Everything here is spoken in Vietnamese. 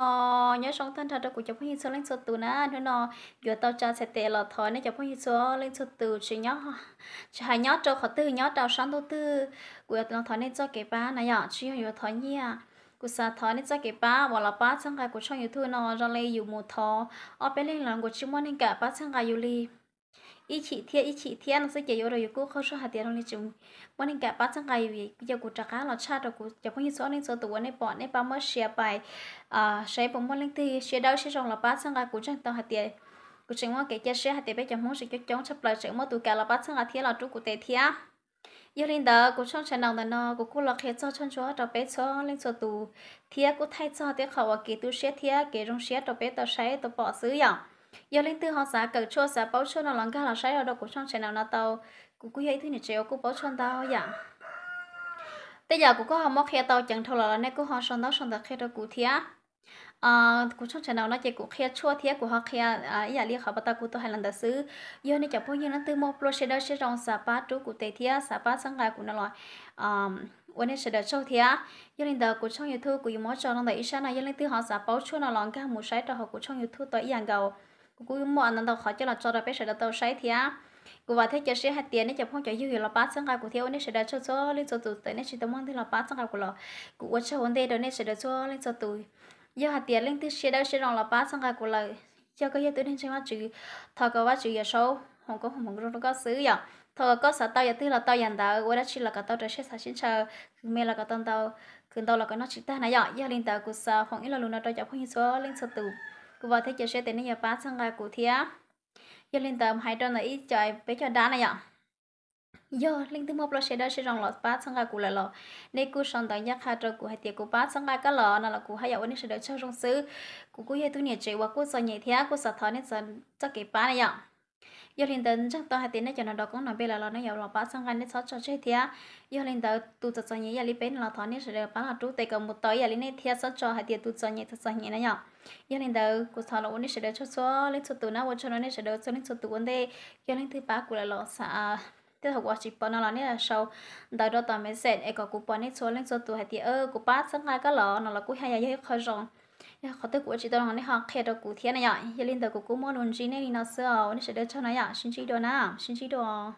ờ nhớ sống thân thật của cháu phong hiền lên số từ na nữa nó giữa tao cha sẽ tệ là thôi nên cháu phong hiền số lên số từ chỉ nhớ chỉ hai nhớ cho khó từ nhớ đào sáng đầu tư vừa tao thôi nên cho cái ba này ạ chỉ vừa thôi nhỉ cú sa thọ nên cho cái ba và là ba sang cái của trong YouTube nó ra lấy dùng một thọ ở bên lên là của chúng mình cả ba sang cái YouTube ý chị thiệt ý chị thiệt nó sẽ chỉ rồi cô không sợ hạt tiền đâu nên chúng quan hình cả ba trăm ngày vì giờ cô trả cá là cha rồi cô giờ không như số nên số tuổi này bỏ này ba mươi xe bài à xe bốn mươi linh thì xe đâu xe rong là ba trăm ngày cũng chẳng tao hạt tiền cô chẳng muốn cái cho xe hạt tiền bây giờ muốn sẽ cho chống chấp lại chẳng muốn tụi cả là ba trăm ngày thiệt là chú cô tệ thiệt giờ linh đó cô trong trận nào nó cô cô là khi cho chân chúa đó bé cho lên số tù thiệt cô thay cho tiếc khẩu kỹ tu xe thiệt kỹ rong xe đó bé tao xe tao bỏ xứ vậy giờ lên từ họ xã cực chua xã báo chua nó lắng ga là sai ở đâu của trong chè nào nó tàu cũng cứ ấy thứ này chèo cũng báo chua tao vậy dạ. bây giờ cũng có họ móc khe tàu chẳng thâu là nay cũng họ sơn tao sơn được khe đâu cụ thía à ờ, cũng trong chè nào nó chỉ cũng khe chua thía của họ khe à giờ liên họ bắt tao cũng tôi hay lần đã xứ giờ này chẳng bao nhiêu nó từ một lô xe đó sẽ rong xã bát trú của tây thía xã bát sang gai của nó rồi ờ, à วันนี้ฉันเดินเช้าเทียยันเดินกูช่องยูทูบกูยังมอจอลงแต่อีฉันนะยันเดินที่หอสาเป้าช่วยนอนร้องกันหมูใช้ต่อหอกูช่องยูทูบตัวอีอย่างเก่า cú mua anh đầu khó cho là cho ra bé sẽ là tao sai thì á cú vào thấy cho sẽ hạt tiền nên chụp không cho dư hiệu là ba sang cái của thiếu nên sẽ đã cho cho lên cho tụi tới nên chỉ tao muốn thì là ba sang cái của lọ cú qua cho vấn đề rồi nên sẽ đã cho lên cho tụi giờ hạt tiền lên thì sẽ đã sẽ là ba sang cái của lọ cho cái giờ tụi nên sẽ mà chữ thọ cái ว่า chữ giờ sâu không có không không có sử dụng, thọ có sợ tao giờ tư là tao dành tao qua đó chỉ là cả tao trở sẽ sáng sinh chờ mẹ là cái tao tao cứ tao là cái nó chỉ ta này giờ giờ lên tao cứ sợ không ít là luôn nó cho chụp không số lên cho tụi cứ vào thế chờ sẽ tên nhà bán sang ngày cụ thía giờ lên tâm hai trăm là ít chơi bé cho đá này ạ giờ lên thứ một là sẽ đó sẽ rong lọt bán sang ngày cụ lại lọ nên cụ sang tới nhắc hai trăm cụ hai tiệc cụ bán sang ngày cá lọ là là cụ hai dạo nên sẽ được cho rong xứ cụ cụ hai tu nhà chơi và cụ sợ nhảy thía cụ sợ thở nên sợ chắc cái bán này ạ yêu linh tử chẳng tôi hai tiếng này cho nó đó cũng nói bây là nó nhiều lọ bát sang gan đến sáu cho chơi thia yêu linh tử tụ tập cho nhỉ giờ linh bên là thọ nên sẽ được bán là trú tây cầm một tới giờ linh này thia cho trò hai tiếng tụ cho nhỉ thật cho nhỉ này nhở yêu linh tử của thọ là uống sẽ được cho số linh số tụ nào uống cho nó nên sẽ được số linh số tụ uống đây yêu linh thứ ba của là lọ xả thế học quá chỉ bọn nó là nè sau đó đó tao mới xem có cú bọn này số linh số tụ hai tiếng ơ cú bát sang gan cái lọ nó là cú hai giờ giờ khó rồi 哎，好多古迹都让你哈看着古天的呀，一领到古古木龙的，你领到时候，你晓得找哪样？星期六哪？星期六。